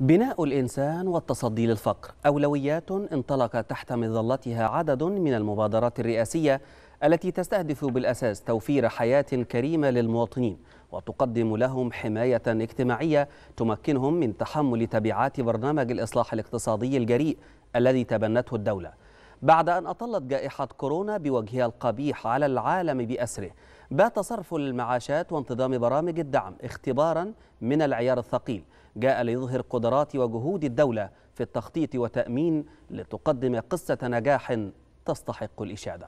بناء الإنسان والتصدي للفقر أولويات انطلق تحت مظلتها عدد من المبادرات الرئاسية التي تستهدف بالأساس توفير حياة كريمة للمواطنين وتقدم لهم حماية اجتماعية تمكنهم من تحمل تبعات برنامج الإصلاح الاقتصادي الجريء الذي تبنته الدولة بعد أن أطلت جائحة كورونا بوجهها القبيح على العالم بأسره بات صرف المعاشات وانتظام برامج الدعم اختبارا من العيار الثقيل جاء ليظهر قدرات وجهود الدولة في التخطيط وتأمين لتقدم قصة نجاح تستحق الإشادة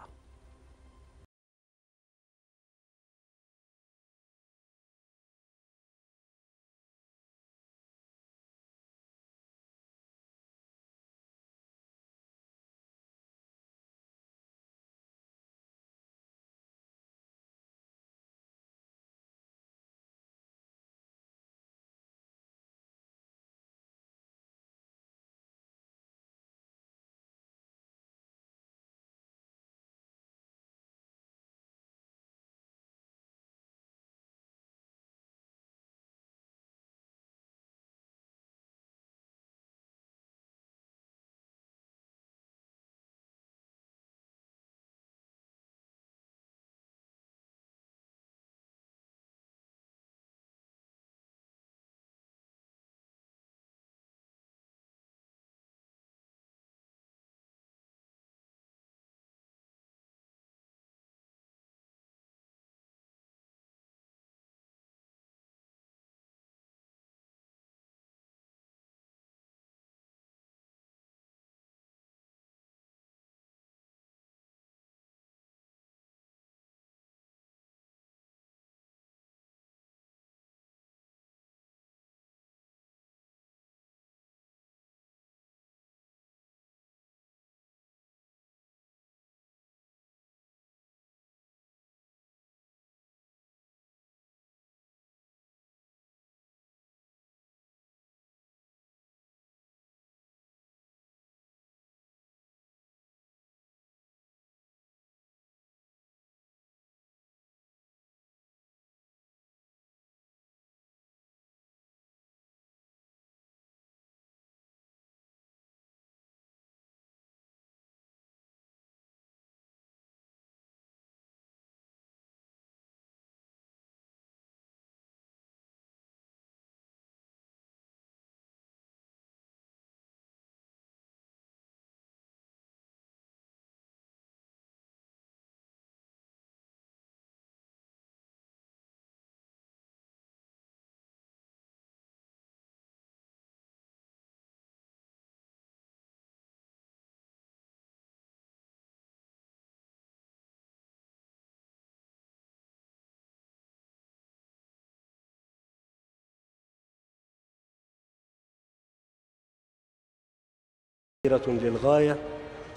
كبيرة للغاية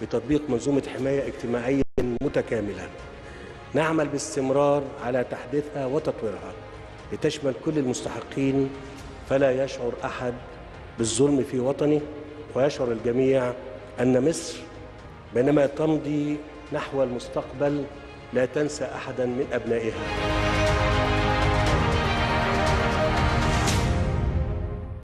بتطبيق منظومة حماية اجتماعية متكاملة نعمل باستمرار على تحديثها وتطويرها لتشمل كل المستحقين فلا يشعر أحد بالظلم في وطنه ويشعر الجميع أن مصر بينما تمضي نحو المستقبل لا تنسى أحدا من أبنائها